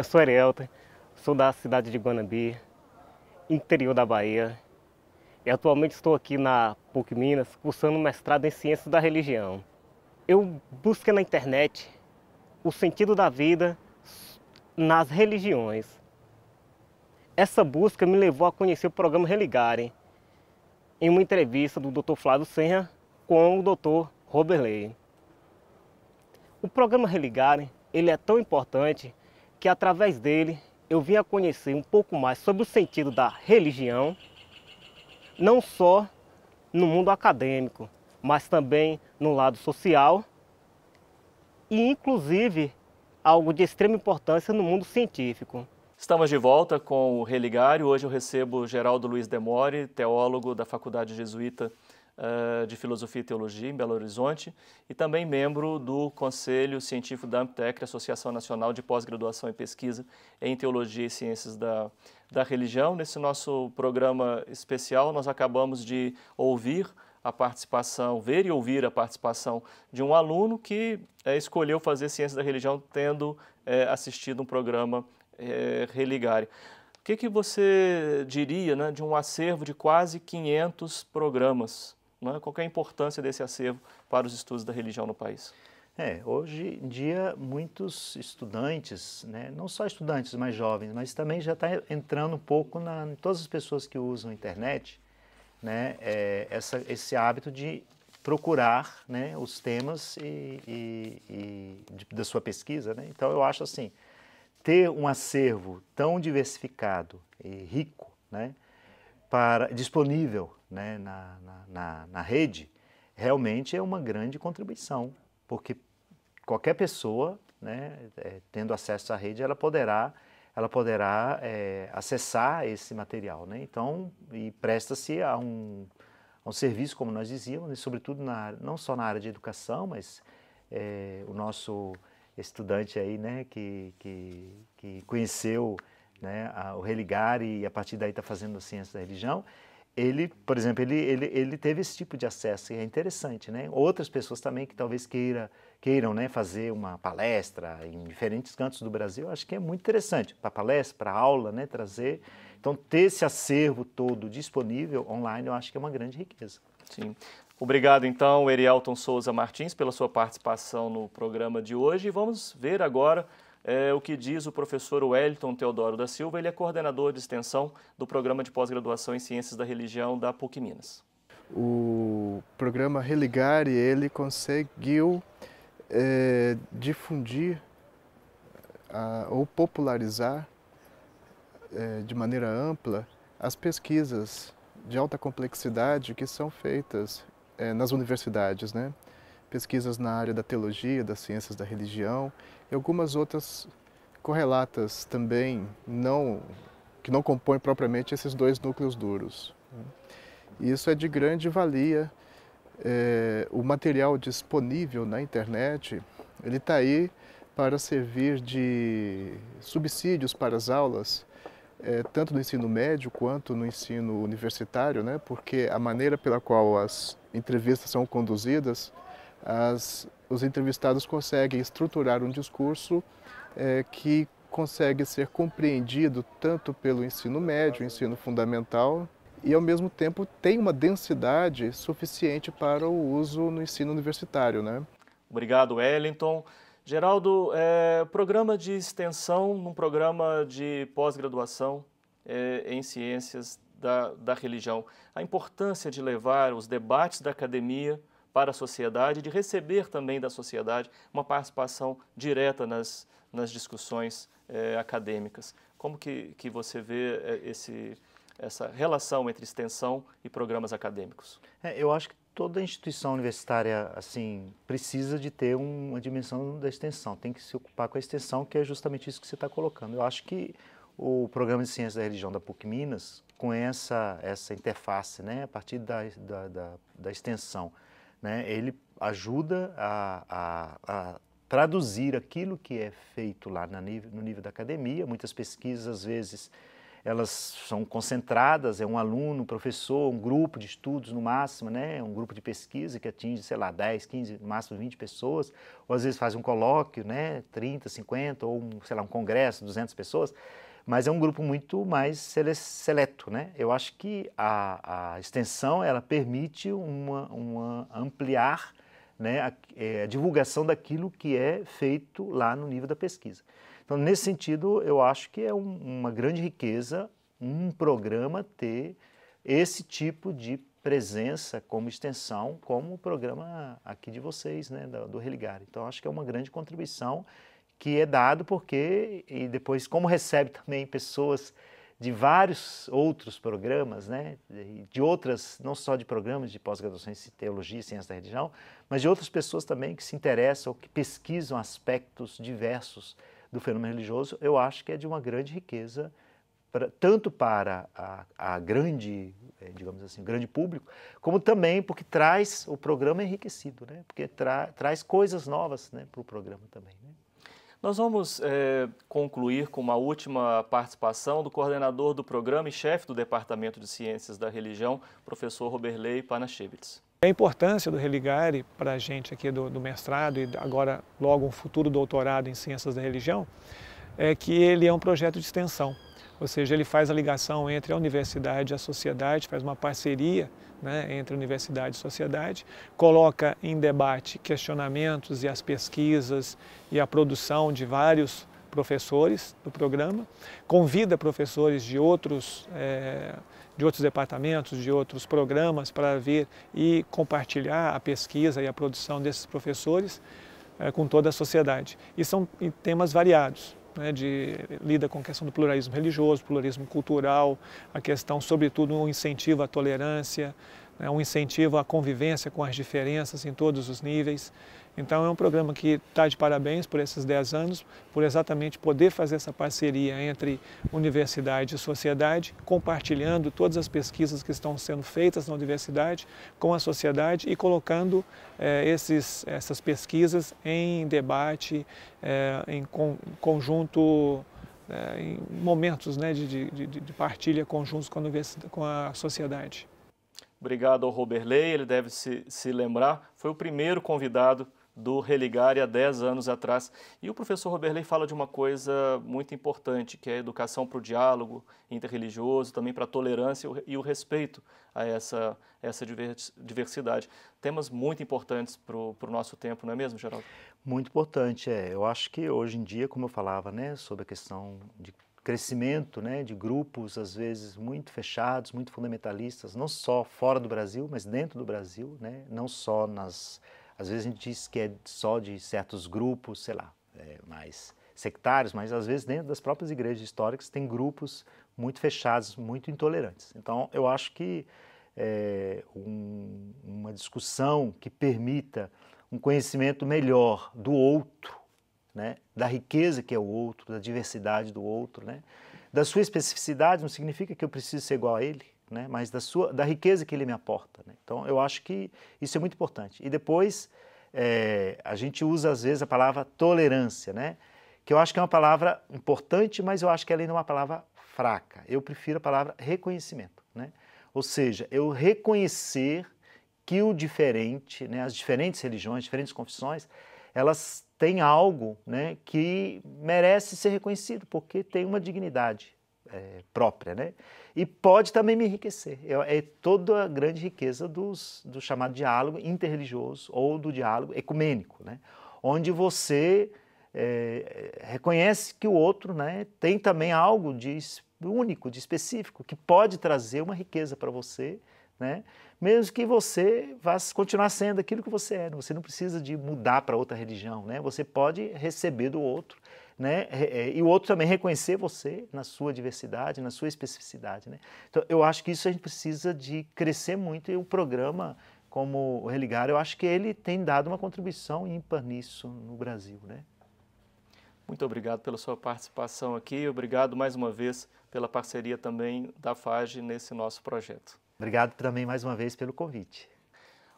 Eu sou Arielto, sou da cidade de Guanambi, interior da Bahia. E atualmente estou aqui na PUC Minas, cursando mestrado em Ciências da Religião. Eu busquei na internet o sentido da vida nas religiões. Essa busca me levou a conhecer o programa Religarem, em uma entrevista do Dr. Flávio Senra com o Dr. Robert Ley. O programa Religarem ele é tão importante que através dele eu vim a conhecer um pouco mais sobre o sentido da religião, não só no mundo acadêmico, mas também no lado social e, inclusive, algo de extrema importância no mundo científico. Estamos de volta com o Religário. Hoje eu recebo Geraldo Luiz Demore, teólogo da Faculdade Jesuíta uh, de Filosofia e Teologia em Belo Horizonte e também membro do Conselho Científico da Amptec, Associação Nacional de Pós-Graduação e Pesquisa em Teologia e Ciências da, da Religião. Nesse nosso programa especial, nós acabamos de ouvir a participação, ver e ouvir a participação de um aluno que é, escolheu fazer ciência da religião tendo é, assistido um programa é, religare. O que, que você diria né, de um acervo de quase 500 programas né? qual é a importância desse acervo para os estudos da religião no país? É, hoje em dia muitos estudantes, né, não só estudantes mais jovens, mas também já está entrando um pouco na, em todas as pessoas que usam a internet, né, é, essa, esse hábito de procurar né, os temas e, e, e de, da sua pesquisa. Né? Então eu acho assim, ter um acervo tão diversificado e rico, né, para, disponível né, na, na, na rede, realmente é uma grande contribuição, porque qualquer pessoa, né, é, tendo acesso à rede, ela poderá, ela poderá é, acessar esse material, né? Então, e presta-se a um, a um serviço, como nós dizíamos, e né, sobretudo na, não só na área de educação, mas é, o nosso estudante aí, né, que, que, que conheceu né, a, o religar e a partir daí está fazendo a ciência da religião, ele, por exemplo, ele, ele, ele teve esse tipo de acesso e é interessante, né? Outras pessoas também que talvez queira, queiram né, fazer uma palestra em diferentes cantos do Brasil, acho que é muito interessante, para palestra, para aula, né, trazer. Então, ter esse acervo todo disponível online, eu acho que é uma grande riqueza. Sim. Obrigado, então, Erialton Souza Martins, pela sua participação no programa de hoje. E vamos ver agora é o que diz o professor Wellington Teodoro da Silva, ele é coordenador de extensão do Programa de Pós-Graduação em Ciências da Religião da PUC Minas. O programa Religare, ele conseguiu é, difundir a, ou popularizar é, de maneira ampla as pesquisas de alta complexidade que são feitas é, nas universidades, né? pesquisas na área da teologia, das ciências da religião e algumas outras correlatas também, não, que não compõem propriamente esses dois núcleos duros. Né? E isso é de grande valia. É, o material disponível na internet, ele está aí para servir de subsídios para as aulas, é, tanto no ensino médio quanto no ensino universitário, né? porque a maneira pela qual as entrevistas são conduzidas as, os entrevistados conseguem estruturar um discurso é, que consegue ser compreendido tanto pelo ensino médio, ensino fundamental, e ao mesmo tempo tem uma densidade suficiente para o uso no ensino universitário. Né? Obrigado, Wellington. Geraldo, é, programa de extensão num programa de pós-graduação é, em ciências da, da religião. A importância de levar os debates da academia para a sociedade, de receber também da sociedade uma participação direta nas, nas discussões eh, acadêmicas. Como que, que você vê eh, esse, essa relação entre extensão e programas acadêmicos? É, eu acho que toda instituição universitária assim precisa de ter um, uma dimensão da extensão, tem que se ocupar com a extensão, que é justamente isso que você está colocando. Eu acho que o programa de ciência da religião da PUC Minas, com essa, essa interface, né, a partir da, da, da, da extensão, né, ele ajuda a, a, a, traduzir aquilo que é feito lá nível, no nível da academia. Muitas pesquisas, às vezes, elas são concentradas, é um aluno, um professor, um grupo de estudos no máximo, né? um grupo de pesquisa que atinge, sei lá, 10, 15, no máximo 20 pessoas, ou às vezes faz um colóquio, né? 30, 50, ou um, sei lá, um congresso, 200 pessoas mas é um grupo muito mais seleto. Né? Eu acho que a, a extensão ela permite uma, uma ampliar né, a, é, a divulgação daquilo que é feito lá no nível da pesquisa. Então, nesse sentido, eu acho que é um, uma grande riqueza um programa ter esse tipo de presença como extensão, como o programa aqui de vocês, né, do, do Religar. Então, acho que é uma grande contribuição que é dado porque, e depois, como recebe também pessoas de vários outros programas, né, de outras, não só de programas de pós-graduação em teologia e ciência da religião, mas de outras pessoas também que se interessam, que pesquisam aspectos diversos do fenômeno religioso, eu acho que é de uma grande riqueza, pra, tanto para a, a, grande, é, digamos assim, grande público, como também porque traz o programa enriquecido, né, porque tra, traz coisas novas né, para o programa também. Nós vamos é, concluir com uma última participação do coordenador do programa e chefe do Departamento de Ciências da Religião, professor Roberley Panachevitz. A importância do Religare para a gente aqui do, do, mestrado e agora logo um futuro doutorado em Ciências da Religião é que ele é um projeto de extensão ou seja, ele faz a ligação entre a universidade e a sociedade, faz uma parceria né, entre universidade e sociedade, coloca em debate questionamentos e as pesquisas e a produção de vários professores do programa, convida professores de outros, é, de outros departamentos, de outros programas para vir e compartilhar a pesquisa e a produção desses professores é, com toda a sociedade. E são temas variados né, de, lida com a questão do pluralismo religioso, pluralismo cultural, a questão, sobretudo, um incentivo à tolerância, né, um incentivo à convivência com as diferenças em todos os níveis. Então é um programa que está de parabéns por esses 10 anos, por exatamente poder fazer essa parceria entre universidade e sociedade, compartilhando todas as pesquisas que estão sendo feitas na universidade com a sociedade e colocando eh, esses, essas pesquisas em debate, eh, em con, conjunto, eh, em momentos né, de, de, de partilha conjuntos com a, universidade, com a sociedade. Obrigado ao Robert Ley, ele deve se, se lembrar, foi o primeiro convidado do Religare há 10 anos atrás. E o professor Roberley fala de uma coisa muito importante, que é a educação para o diálogo interreligioso, também para a tolerância e o respeito a essa, essa diversidade. Temas muito importantes para o nosso tempo, não é mesmo, Geraldo? Muito importante, é. Eu acho que hoje em dia, como eu falava, né, sobre a questão de crescimento né, de grupos, às vezes, muito fechados, muito fundamentalistas, não só fora do Brasil, mas dentro do Brasil, né, não só nas às vezes a gente diz que é só de certos grupos, sei lá, é, mais sectários, mas às vezes dentro das próprias igrejas históricas tem grupos muito fechados, muito intolerantes. Então eu acho que é, um, uma discussão que permita um conhecimento melhor do outro, né, da riqueza que é o outro, da diversidade do outro, né, da sua especificidade, não significa que eu preciso ser igual a ele, né? mas da, sua, da riqueza que ele me aporta. Né? Então, eu acho que isso é muito importante. E depois, é, a gente usa às vezes a palavra tolerância, né? que eu acho que é uma palavra importante, mas eu acho que ela ainda é uma palavra fraca. Eu prefiro a palavra reconhecimento. Né? Ou seja, eu reconhecer que o diferente, né, as diferentes religiões, diferentes confissões, elas têm algo né, que merece ser reconhecido, porque tem uma dignidade é, própria. Né? e pode também me enriquecer. É, é toda a grande riqueza dos, do chamado diálogo interreligioso ou do diálogo ecumênico, né? onde você é, reconhece que o outro né, tem também algo de único, de específico, que pode trazer uma riqueza para você, né? mesmo que você vá continuar sendo aquilo que você é. Né? Você não precisa de mudar para outra religião, né? você pode receber do outro né? É, e o outro também reconhecer você na sua diversidade, na sua especificidade, né? Então, eu acho que isso a gente precisa de crescer muito e o programa como o Religar, eu acho que ele tem dado uma contribuição ímpar nisso no Brasil, né? Muito obrigado pela sua participação aqui, obrigado mais uma vez pela parceria também da FAGE nesse nosso projeto. Obrigado também mais uma vez pelo convite.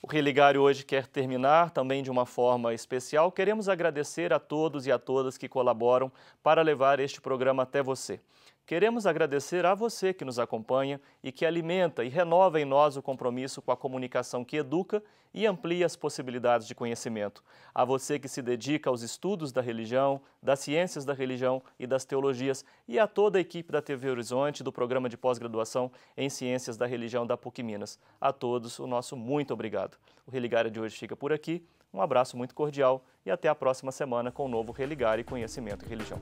O Religário hoje quer terminar também de uma forma especial. Queremos agradecer a todos e a todas que colaboram para levar este programa até você. Queremos agradecer a você que nos acompanha e que alimenta e renova em nós o compromisso com a comunicação que educa e amplia as possibilidades de conhecimento. A você que se dedica aos estudos da religião, das ciências da religião e das teologias, e a toda a equipe da TV Horizonte do programa de pós-graduação em Ciências da Religião da PUC Minas. A todos, o nosso muito obrigado. O Religário de hoje fica por aqui. Um abraço muito cordial e até a próxima semana com o novo e Conhecimento e Religião.